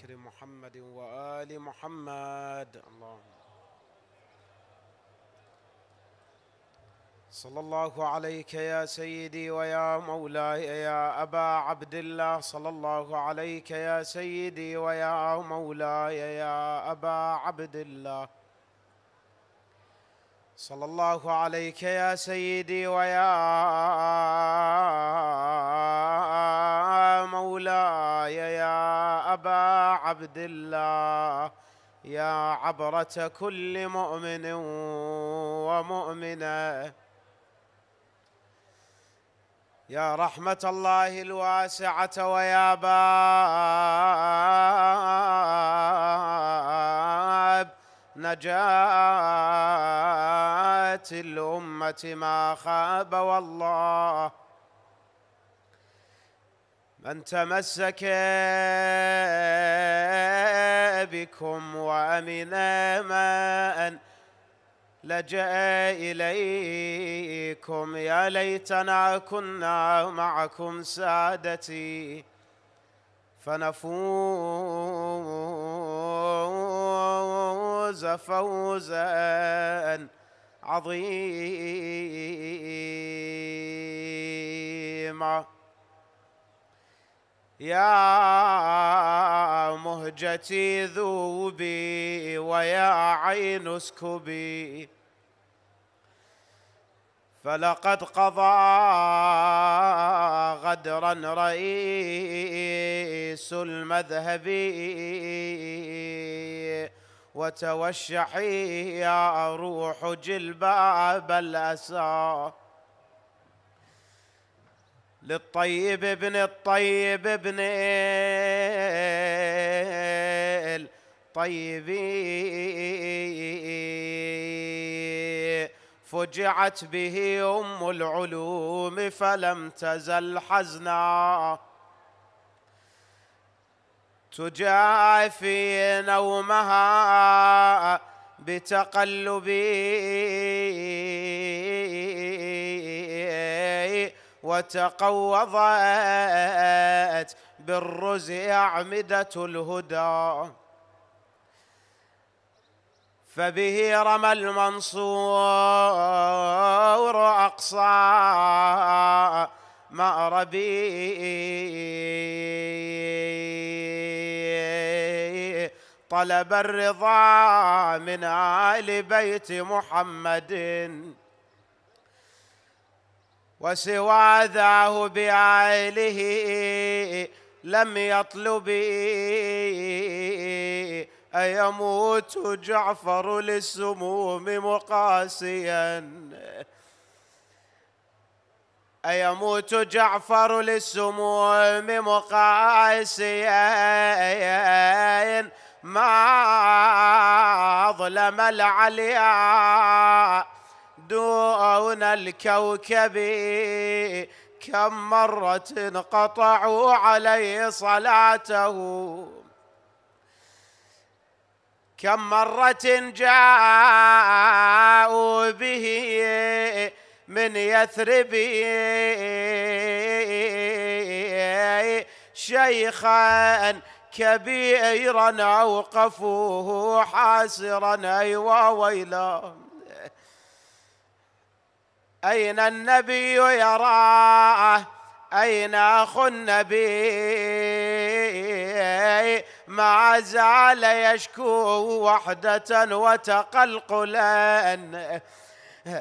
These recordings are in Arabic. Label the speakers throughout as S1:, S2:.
S1: بكر محمد وآل محمد اللهم صلى الله عليك يا سيدي ويا مولاي يا أبا عبد الله صلى الله عليك يا سيدي ويا مولاي يا أبا عبد الله صلى الله عليك يا سيدي ويا مولاي يا أبا عبد الله يا عبرة كل مؤمن ومؤمنة يا رحمة الله الواسعة ويا باب نجاة الأمة ما خاب والله من تمسك بكم وأمن من لجأ إليكم يا ليتنا كنا معكم سعادتي فنفوز فوزا عظيما يا مهجتي ذوبي ويا عين اسكبي فلقد قضى غدرا رئيس المذهب وتوشحي يا روح جلباب الأسى للطيب ابن الطيب ابن الطيب فجعت به ام العلوم فلم تزل حزنا تجافي نومها بتقلبي وتقوضت بالرزء أعمدة الهدى فبه رمى المنصور أقصى مأربي طلب الرضا من آل بيت محمد وسوى ذاه بعيله لم يطلب أيموت جعفر للسموم مقاسيا أيموت جعفر للسموم مقاسيا ما أظلم العليا دون الكوكب كم مرة قطعوا عليه صلاته كم مرة جاءوا به من يثرب شيخا كبيرا اوقفوه حاسرا ايوا ويلا أين النبي يراه أين أخو النبي ما زال يشكو وحدة وتقلقلا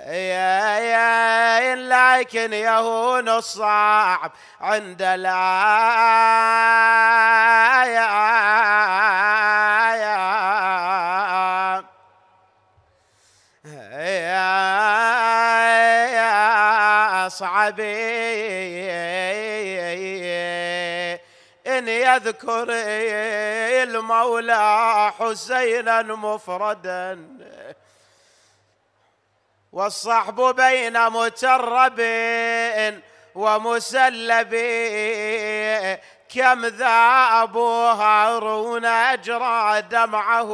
S1: يا يا لكن يهون الصعب عند الآية أصعب إن يذكر المولى حسينا مفردا والصحب بين مترب ومسلب كم ذا أبو هارون أجرى دمعه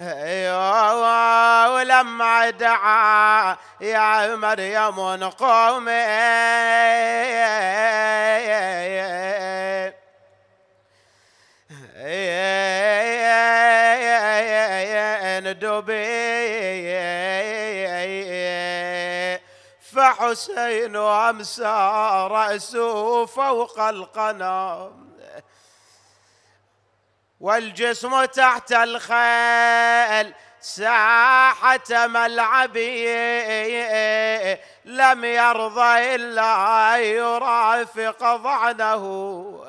S1: ولما دعا يا مريم قومي فحسين أمسى رأسه فوق القنام والجسم تحت الخيل ساحة ملعبي لم يرضى إلا يرافق ضعنه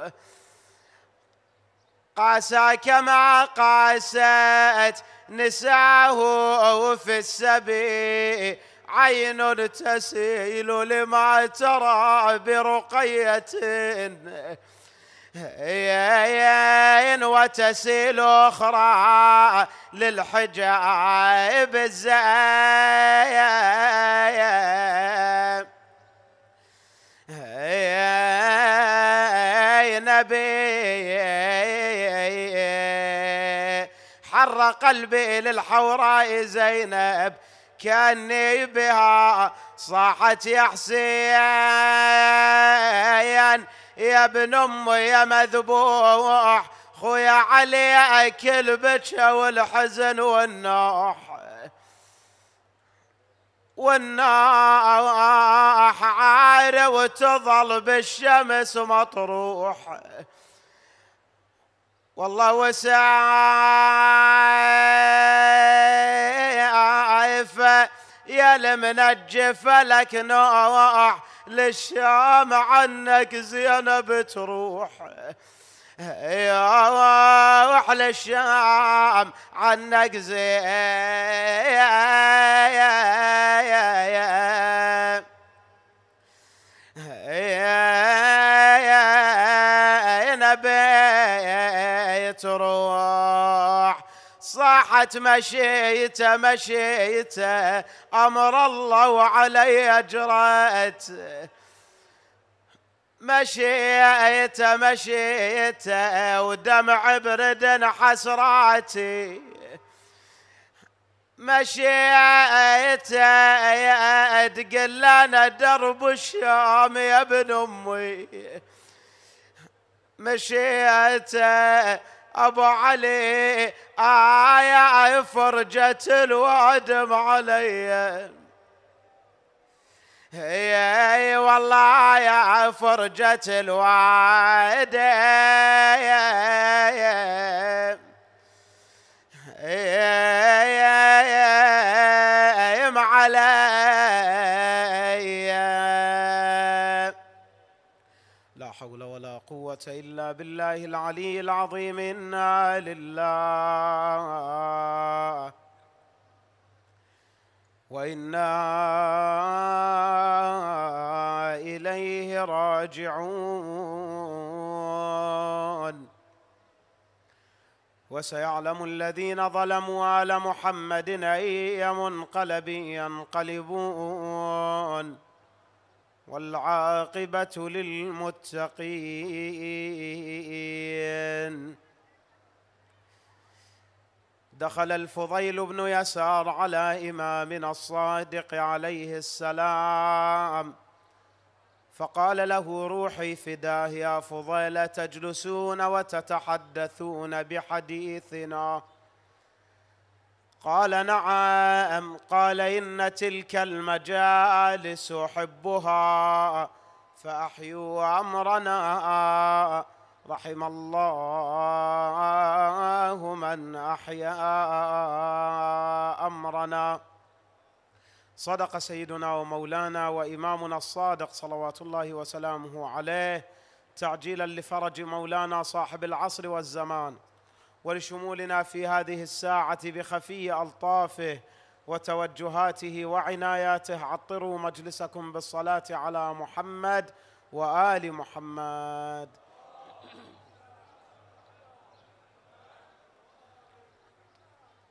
S1: قاسى كما قاست نساه في السبي عين تسيل لما ترى برقيه ين وتسيل أخرى للحجاب الزايا نبي حر قلبي للحوراء زينب كاني بها صاحت يا حسين يا ابن امي يا مذبوح خويا علي اكل بكى والحزن والنوح والناح عار وتظل بالشمس مطروح والله وسع يا المنجف لك نوح للشام عنك زينب تروح يا روح للشام عنك زينب تروح صاحت مشيته مشيته أمر الله وعلي أجرات مشيته مشيته ودمع برد حسراتي مشيته يا تقل انا درب الشام يا ابن امي مشيته ابو علي آية فرجة الوادم علي اي والله يا فرجة الوعد يا يا يا يا قوة إلا بالله العلي العظيم إنا لله وإنا إليه راجعون وسيعلم الذين ظلموا آل محمد أي منقلب ينقلبون والعاقبة للمتقين دخل الفضيل بن يسار على إمامنا الصادق عليه السلام فقال له روحي فداه يا فضيل تجلسون وتتحدثون بحديثنا قال نعم قال إن تلك المجالس أحبها فأحيوا أمرنا رحم الله من أحيا أمرنا صدق سيدنا ومولانا وإمامنا الصادق صلوات الله وسلامه عليه تعجيلا لفرج مولانا صاحب العصر والزمان ولشمولنا في هذه الساعة بخفي ألطافه وتوجهاته وعناياته عطروا مجلسكم بالصلاة على محمد وآل محمد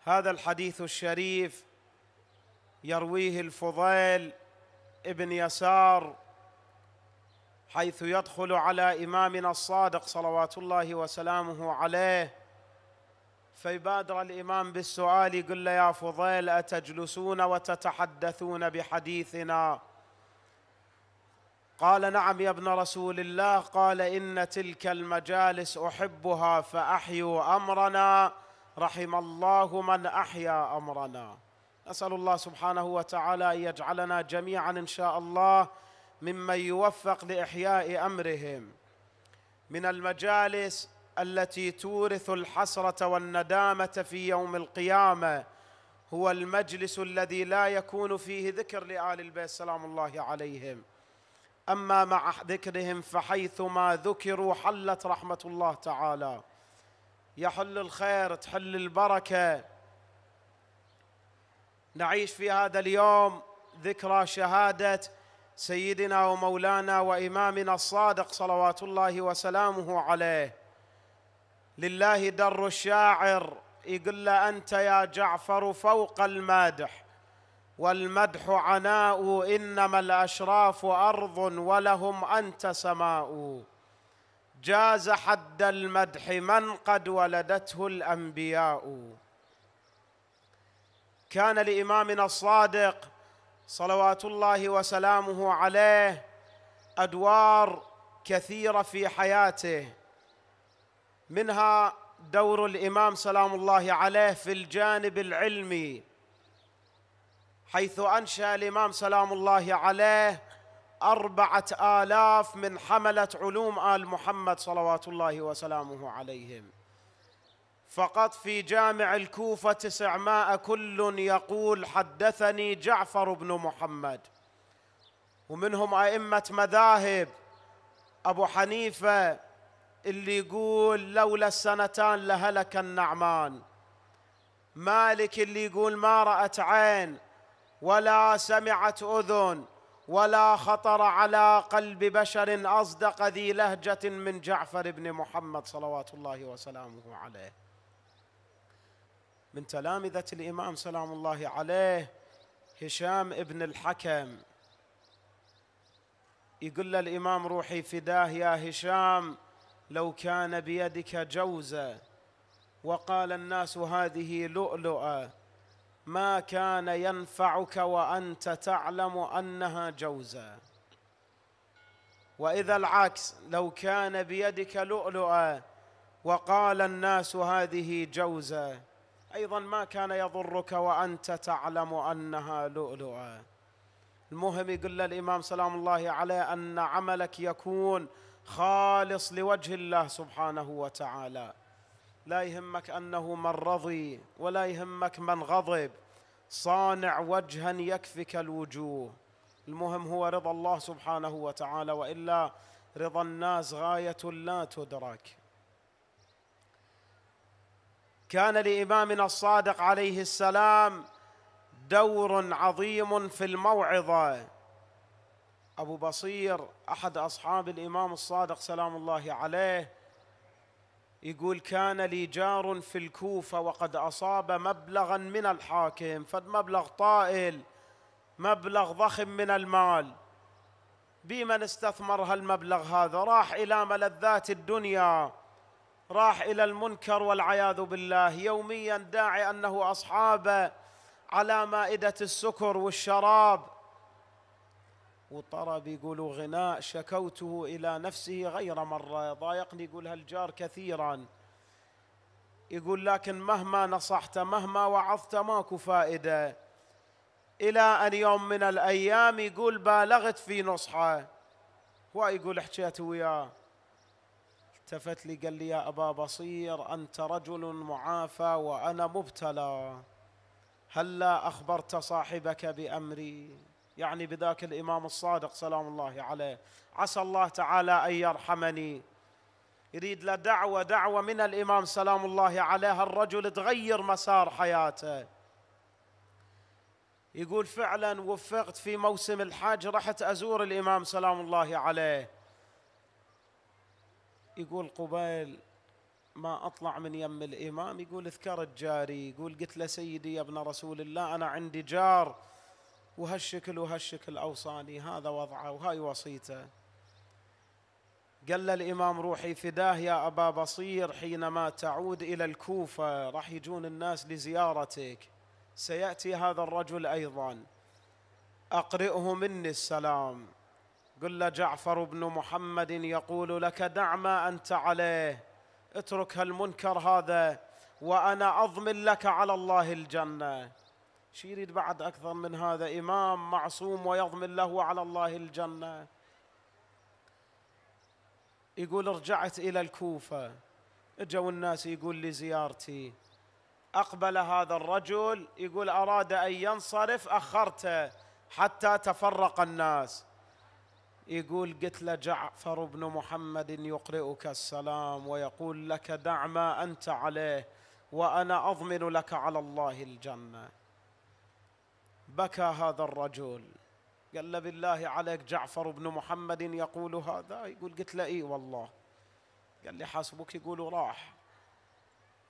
S1: هذا الحديث الشريف يرويه الفضيل ابن يسار حيث يدخل على إمامنا الصادق صلوات الله وسلامه عليه فيبادر الإمام بالسؤال يقول له يا فضيل أتجلسون وتتحدثون بحديثنا قال نعم يا ابن رسول الله قال إن تلك المجالس أحبها فأحيوا أمرنا رحم الله من أحيا أمرنا نسأل الله سبحانه وتعالى أن يجعلنا جميعا إن شاء الله ممن يوفق لإحياء أمرهم من المجالس التي تورث الحسره والندامه في يوم القيامه هو المجلس الذي لا يكون فيه ذكر لآل البيت سلام الله عليهم أما مع ذكرهم فحيثما ذكروا حلت رحمة الله تعالى يحل الخير تحل البركة نعيش في هذا اليوم ذكرى شهادة سيدنا ومولانا وإمامنا الصادق صلوات الله وسلامه عليه لله در الشاعر يقول له أنت يا جعفر فوق المادح والمدح عناء إنما الأشراف أرض ولهم أنت سماء جاز حد المدح من قد ولدته الأنبياء كان لإمامنا الصادق صلوات الله وسلامه عليه أدوار كثيرة في حياته منها دور الامام سلام الله عليه في الجانب العلمي حيث انشا الامام سلام الله عليه اربعه الاف من حمله علوم ال محمد صلوات الله وسلامه عليهم فقط في جامع الكوفه تسعمائه كل يقول حدثني جعفر بن محمد ومنهم ائمه مذاهب ابو حنيفه اللي يقول لولا السنتان لهلك النعمان مالك اللي يقول ما رأت عين ولا سمعت أذن ولا خطر على قلب بشر أصدق ذي لهجة من جعفر بن محمد صلوات الله وسلامه عليه من تلامذة الإمام سلام الله عليه هشام ابن الحكم يقول له الإمام روحي فداه يا هشام لو كان بيدك جوزا وقال الناس هذه لؤلؤه ما كان ينفعك وانت تعلم انها جوزا واذا العكس لو كان بيدك لؤلؤه وقال الناس هذه جوزه ايضا ما كان يضرك وانت تعلم انها لؤلؤه المهم يقول الامام سلام الله عليه ان عملك يكون خالص لوجه الله سبحانه وتعالى لا يهمك انه من رضي ولا يهمك من غضب صانع وجها يكفك الوجوه المهم هو رضا الله سبحانه وتعالى والا رضا الناس غايه لا تدرك كان لامامنا الصادق عليه السلام دور عظيم في الموعظه أبو بصير أحد أصحاب الإمام الصادق سلام الله عليه يقول كان لي جار في الكوفة وقد أصاب مبلغا من الحاكم فالمبلغ طائل مبلغ ضخم من المال بمن استثمر هالمبلغ هذا راح إلى ملذات الدنيا راح إلى المنكر والعياذ بالله يوميا داعي أنه أصحابه على مائدة السكر والشراب وطرب يقول غناء شكوته إلى نفسه غير مرة ضايقني يقول هالجار كثيرا يقول لكن مهما نصحت مهما وعظت ماكو فائدة إلى أن يوم من الأيام يقول بالغت في نصحه ويقول حكيت وياه التفت لي قال لي يا أبا بصير أنت رجل معافى وأنا مبتلى هلا هل أخبرت صاحبك بأمري يعني بذاك الإمام الصادق سلام الله عليه عسى الله تعالى أن يرحمني يريد له دعوة دعوة من الإمام سلام الله عليه الرجل تغير مسار حياته يقول فعلا وفقت في موسم الحج رحت أزور الإمام سلام الله عليه يقول قبيل ما أطلع من يم الإمام يقول اذكرت جاري يقول قلت له سيدي يا ابن رسول الله أنا عندي جار وهالشكل وهالشكل أوصاني هذا وضعه وهاي وصيته قال له الإمام روحي فداه يا أبا بصير حينما تعود إلى الكوفة راح يجون الناس لزيارتك سيأتي هذا الرجل أيضا أقرئه مني السلام قل له جعفر بن محمد يقول لك دع ما أنت عليه اترك هالمنكر هذا وأنا أضمن لك على الله الجنة شو يريد بعد أكثر من هذا إمام معصوم ويضمن له على الله الجنة يقول رجعت إلى الكوفة اجوا الناس يقول لزيارتي أقبل هذا الرجل يقول أراد أن ينصرف أخرته حتى تفرق الناس يقول قلت له جعفر بن محمد يقرئك السلام ويقول لك دع ما أنت عليه وأنا أضمن لك على الله الجنة بكى هذا الرجل قال له بالله عليك جعفر بن محمد يقول هذا يقول قلت له اي والله قال لي حاسبك يقول راح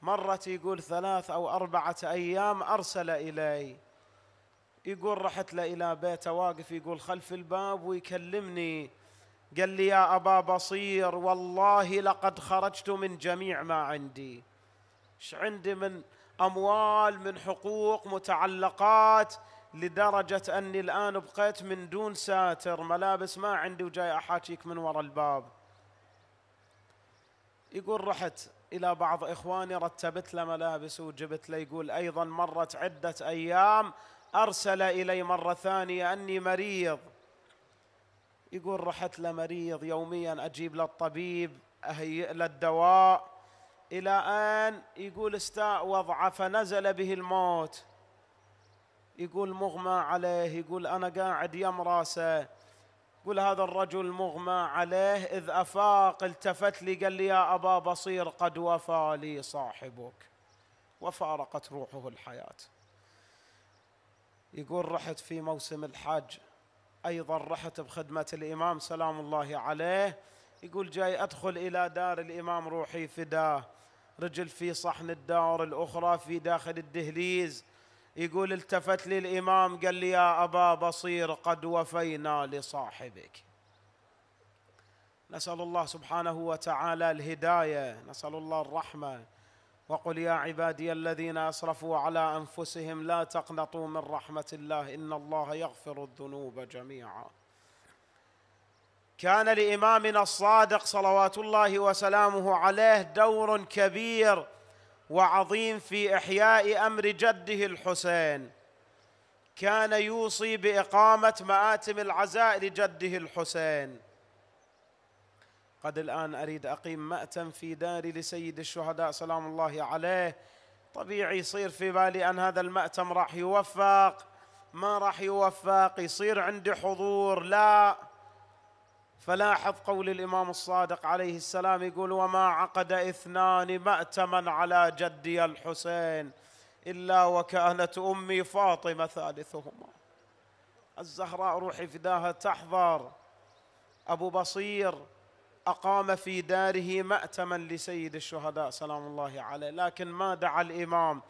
S1: مرت يقول ثلاث أو أربعة أيام أرسل إلي يقول رحت له إلى بيته واقف يقول خلف الباب ويكلمني قال لي يا أبا بصير والله لقد خرجت من جميع ما عندي ايش عندي من أموال من حقوق متعلقات لدرجة أني الآن بقيت من دون ساتر ملابس ما عندي وجاي أحاكيك من وراء الباب يقول رحت إلى بعض إخواني رتبت له ملابس وجبت له يقول أيضا مرت عدة أيام أرسل إلي مرة ثانية أني مريض يقول رحت له مريض يوميا أجيب للطبيب أهيئ له الدواء إلى أن يقول استاء وضعه فنزل به الموت يقول مغمى عليه يقول أنا قاعد يم راسه يقول هذا الرجل مغمى عليه إذ أفاق التفت لي قال لي يا أبا بصير قد وفى لي صاحبك وفارقت روحه الحياة يقول رحت في موسم الحج أيضا رحت بخدمة الإمام سلام الله عليه يقول جاي أدخل إلى دار الإمام روحي فداه رجل في صحن الدار الأخرى في داخل الدهليز يقول التفت لي الإمام قال لي يا أبا بصير قد وفينا لصاحبك نسأل الله سبحانه وتعالى الهداية نسأل الله الرحمة وقل يا عبادي الذين أسرفوا على أنفسهم لا تقنطوا من رحمة الله إن الله يغفر الذنوب جميعا كان لإمامنا الصادق صلوات الله وسلامه عليه دور كبير وعظيم في إحياء أمر جده الحسين كان يوصي بإقامة مآتم العزاء لجده الحسين قد الآن أريد أقيم مأتم في داري لسيد الشهداء سلام الله عليه طبيعي يصير في بالي أن هذا المأتم راح يوفق ما راح يوفق يصير عندي حضور لا فلاحظ قول الإمام الصادق عليه السلام يقول وما عقد اثنان مأتما على جدي الحسين إلا وكانت أمي فاطمة ثالثهما الزهراء روحي فداها تحضر أبو بصير أقام في داره مأتما لسيد الشهداء سلام الله عليه لكن ما دعا الإمام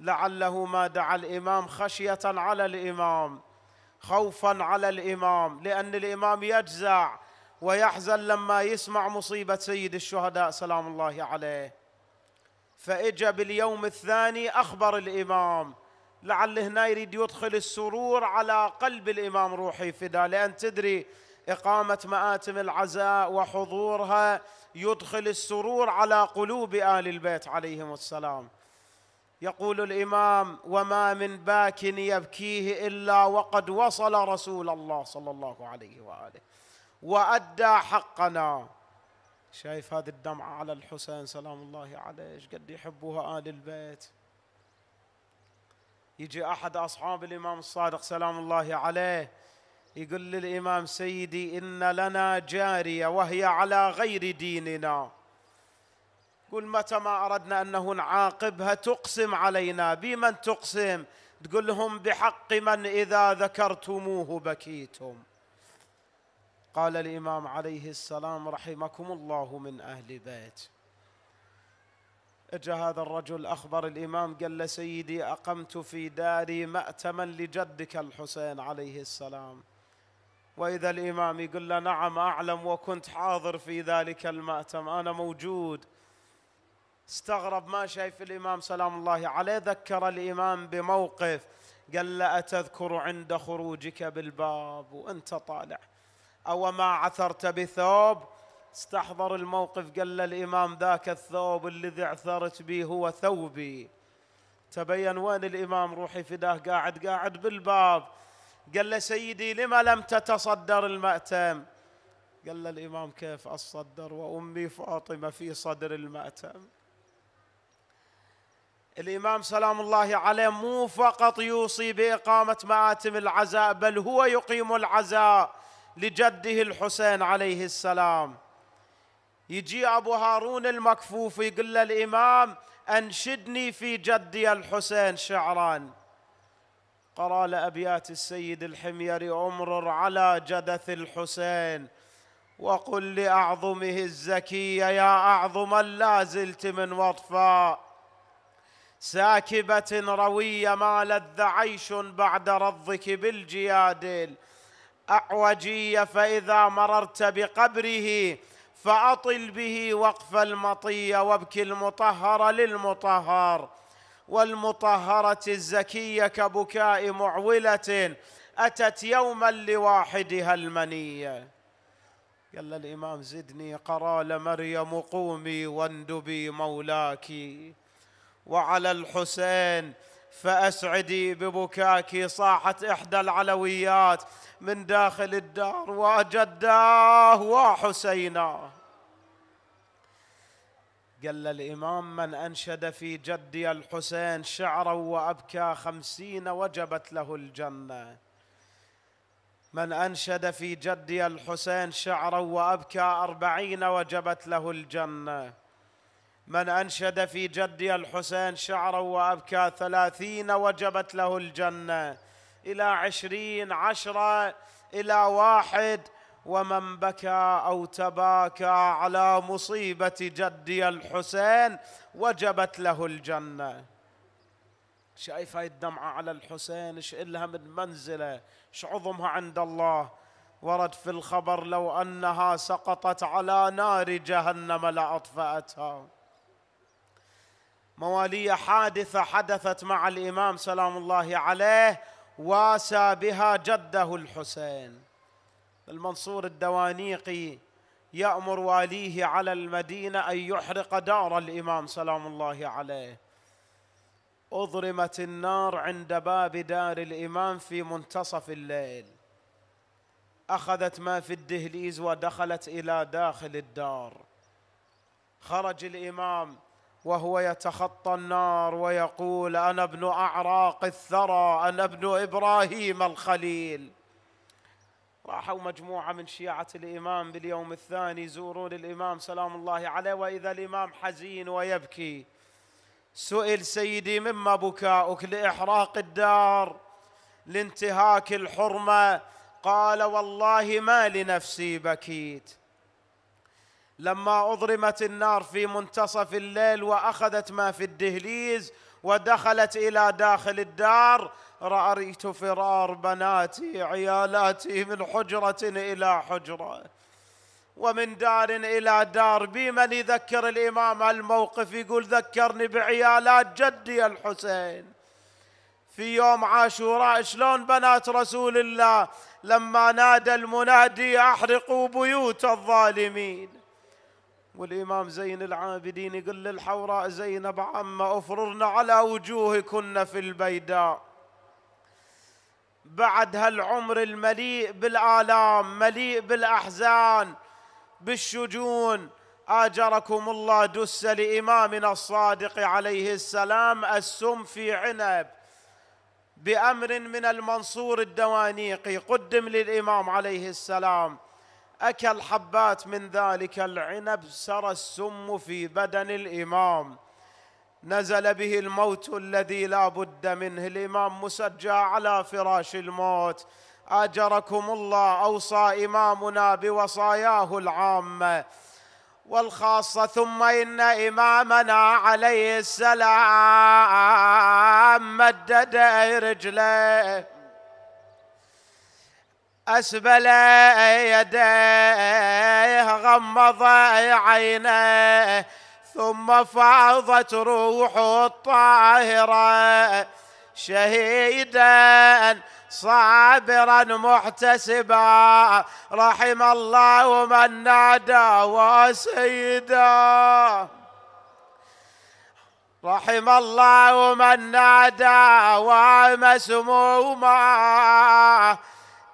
S1: لعله ما دعا الإمام خشية على الإمام خوفا على الإمام لأن الإمام يجزع ويحزن لما يسمع مصيبة سيد الشهداء سلام الله عليه فإجا باليوم الثاني أخبر الإمام لعل هنا يريد يدخل السرور على قلب الإمام روحي فدا لأن تدري إقامة مآتم العزاء وحضورها يدخل السرور على قلوب آل البيت عليهم السلام يقول الإمام وما من باك يبكيه إلا وقد وصل رسول الله صلى الله عليه وآله وأدى حقنا شايف هذه الدمعة على الحسين سلام الله عليه ايش قد يحبوها آل البيت يجي أحد أصحاب الإمام الصادق سلام الله عليه يقول للإمام سيدي إن لنا جارية وهي على غير ديننا قل متى ما أردنا أنه نعاقبها تقسم علينا بمن تقسم تقول لهم بحق من إذا ذكرتموه بكيتم قال الإمام عليه السلام رحمكم الله من أهل بيت اجى هذا الرجل أخبر الإمام قال له سيدي أقمت في داري مأتما لجدك الحسين عليه السلام وإذا الإمام يقول له نعم أعلم وكنت حاضر في ذلك المأتم أنا موجود استغرب ما شايف الإمام سلام الله عليه ذكر الإمام بموقف قال له أتذكر عند خروجك بالباب وأنت طالع أو ما عثرت بثوب استحضر الموقف قال الإمام ذاك الثوب الذي عثرت به هو ثوبي تبين وين الإمام روحي فداه قاعد قاعد بالباب قال له سيدي لما لم تتصدر المأتم قال له الإمام كيف أتصدر وأمي فاطمة في صدر المأتم الإمام سلام الله عليه مو فقط يوصي بإقامة مآتم العزاء بل هو يقيم العزاء لجده الحسين عليه السلام يجي أبو هارون المكفوف يقول للإمام الإمام أنشدني في جدي الحسين شعرا قرأ لأبيات السيد الحميري أمرر على جدث الحسين وقل لأعظمه الزكية يا أعظم لا زلت من وطفاء ساكبة روية ما لذ عيش بعد رضك بالجيادل أعوجي فإذا مررت بقبره فأطل به وقف المطية وابكي المطهر للمطهر والمطهرة الزكية كبكاء معولة أتت يوما لواحدها المنية قال الإمام زدني قرال مريم قومي واندبي مولاك وعلى الحسين فأسعدي ببكاك صاحت إحدى العلويات من داخل الدار وجداه وحسينا قال الإمام من أنشد في جدي الحسين شعرا وأبكى خمسين وجبت له الجنة من أنشد في جدي الحسين شعرا وأبكى أربعين وجبت له الجنة من أنشد في جدي الحسين شعرا وأبكى ثلاثين وجبت له الجنة إلى عشرين عشرة إلى واحد ومن بكى أو تباكى على مصيبة جدي الحسين وجبت له الجنة شايف هاي الدمعة على الحسين ايش إلها من منزلة ايش عظمها عند الله ورد في الخبر لو أنها سقطت على نار جهنم لأطفأتها موالية حادثة حدثت مع الإمام سلام الله عليه واسى بها جده الحسين المنصور الدوانيقي يأمر واليه على المدينة أن يحرق دار الإمام سلام الله عليه أضرمت النار عند باب دار الإمام في منتصف الليل أخذت ما في الدهليز ودخلت إلى داخل الدار خرج الإمام وهو يتخطى النار ويقول انا ابن اعراق الثرى انا ابن ابراهيم الخليل راحوا مجموعه من شيعه الامام باليوم الثاني يزورون الامام سلام الله عليه واذا الامام حزين ويبكي سئل سيدي مما بكاؤك لاحراق الدار لانتهاك الحرمه قال والله ما لنفسي بكيت لما اضرمت النار في منتصف الليل واخذت ما في الدهليز ودخلت الى داخل الدار رايت فرار بناتي عيالاتي من حجره الى حجره ومن دار الى دار بمن يذكر الامام الموقف يقول ذكرني بعيالات جدي الحسين في يوم عاشوراء شلون بنات رسول الله لما نادى المنادي احرقوا بيوت الظالمين والإمام زين العابدين يقول للحوراء زينب عما أفررنا على وجوهكن في البيداء بعد هالعمر المليء بالآلام مليء بالأحزان بالشجون آجركم الله دس لإمامنا الصادق عليه السلام السم في عنب بأمر من المنصور الدوانيقي قدم للإمام عليه السلام أكل حبات من ذلك العنب سرى السم في بدن الإمام نزل به الموت الذي لا بد منه الإمام مسجى على فراش الموت آجركم الله أوصى إمامنا بوصاياه العامة والخاصة ثم إن إمامنا عليه السلام مدد رجليه أسبل يديه غمض عينيه ثم فاضت روحه الطاهرة شهيدا صابرا محتسبا رحم الله من نادى وسيدا رحم الله من نادى ومسموما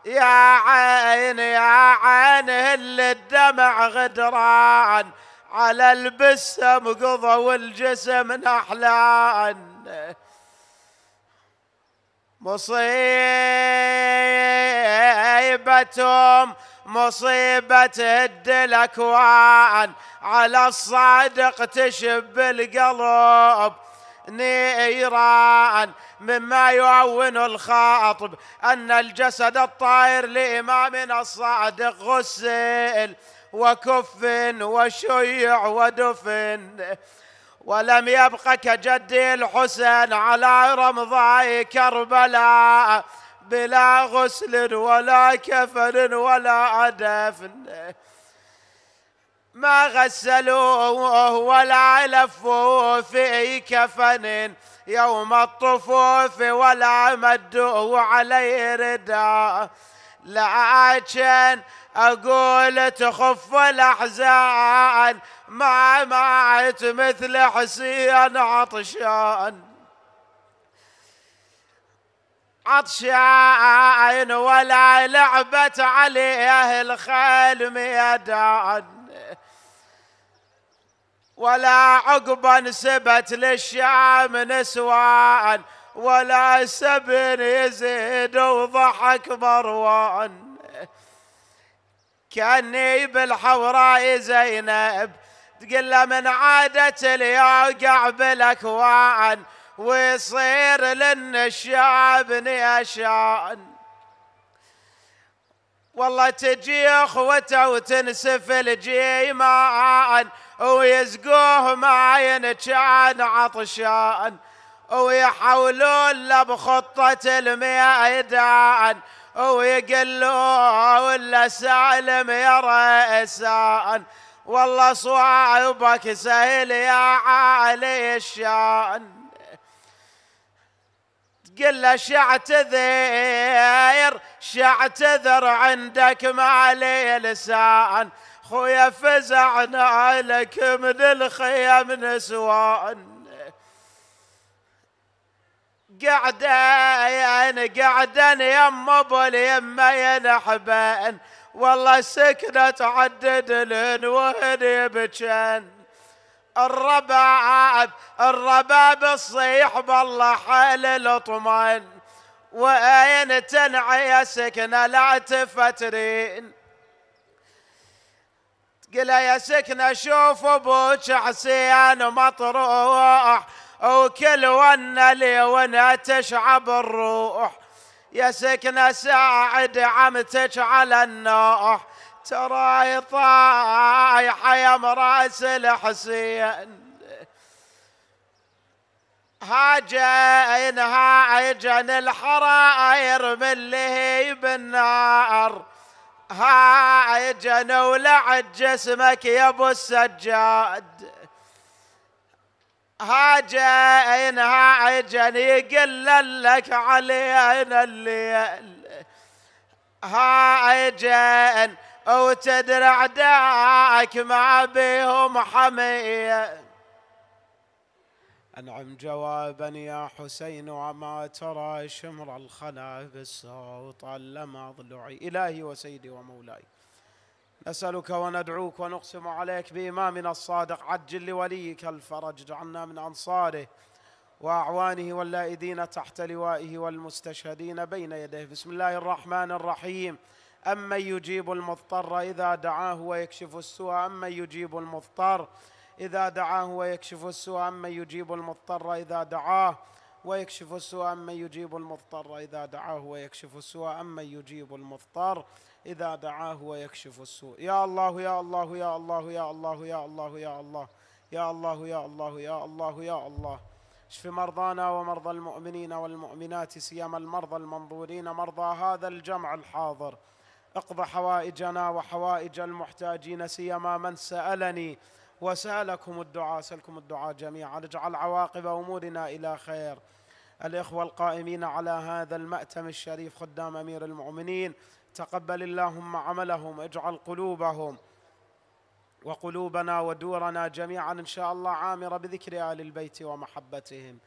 S1: يا عين يا عين اللي الدمع غدران على البسم قضى والجسم نحلان مصيبتهم مصيبة الدلكوان الأكوان على الصادق تشب القلب نيران مما يعون الخاطب أن الجسد الطاهر لإمامنا الصادق غسل وكف وشيع ودفن ولم يبق كجدي الحسن على رمضاء كربلاء بلا غسل ولا كفن ولا دفن ما غسلوه ولا لفوه في كفن يوم الطفوف ولا مدوه عليه رداء لكن أقول تخف الأحزان ما مات مثل حسين عطشان عطشان ولا لعبت عليه الخيل ميدان ولا عقبا سبت للشام نسوان ولا سبن يزيد وضحك مروان كاني بالحوراء زينب تقول له من عادة اليوقع بالاكوان ويصير للنشاب نيشان والله تجي اخوته وتنسف الجيمان ويزقوه ما كان عطشان ويحولون له بخطة الميدان ويقلون ولا سالم يا رئسان والله صعبك سهل يا عالي الشان قل له شعتذر شعتذر عندك ما لي لسان خويا فزعنا لك من الخيام نسوان قعدان يعني يم يما باليما ينحبان والله سكنت عدد الهن وهن يبجان الرباب الرباب الصيح بالله حال اطمن وين تنعي سكنة لا تفترين قل يا سكنة شوف ابوك حسين مطروح وكل ون لي ون تشعب الروح يا سكنة ساعد عمتك على النوح ترى طايحة يا مراس الحسين هاجين هاجن الحرائر من اللي بالنار هاجن ولعت جسمك يا ابو السجاد هاجين هاجن يقل لك علينا الليل هاجن وتدرى اعدائك ما بهم حميه انعم جوابا يا حسين وما ترى شمر الخنا بالصوت علم ضلعي الهي وسيدي ومولاي نسألك وندعوك ونقسم عليك بإمامنا الصادق عجل لوليك الفرج اجعلنا من أنصاره وأعوانه واللائدين تحت لوائه والمستشهدين بين يديه بسم الله الرحمن الرحيم أمن يجيب المضطر إذا دعاه ويكشف السوء أمن يجيب المضطر إذا دعاه ويكشف السوء أمن يجيب المضطر إذا دعاه ويكشف السوء أمن يجيب المضطر إذا دعاه ويكشف السوء أمن يجيب المضطر إذا دعاه ويكشف السوء يا الله يا الله يا الله يا الله يا الله يا الله يا الله يا الله يا الله يا الله اشف مرضانا ومرضى المؤمنين والمؤمنات سيما المرضى المنظورين مرضى هذا الجمع الحاضر اقض حوائجنا وحوائج المحتاجين سيما من سألني وسألكم الدعاء سألكم الدعاء جميعا اجعل عواقب أمورنا إلى خير الإخوة القائمين على هذا المأتم الشريف خدام أمير المؤمنين تقبل اللهم عملهم اجعل قلوبهم وقلوبنا ودورنا جميعا إن شاء الله عامرة بذكر آل البيت ومحبتهم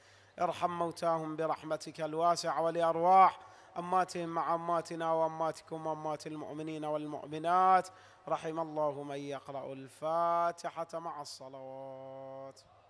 S1: ارحم موتاهم برحمتك الواسعة ولأرواح أماتهم مع أماتنا وأماتكم وأمات المؤمنين والمؤمنات رحم الله من يقرأ الفاتحة مع الصلوات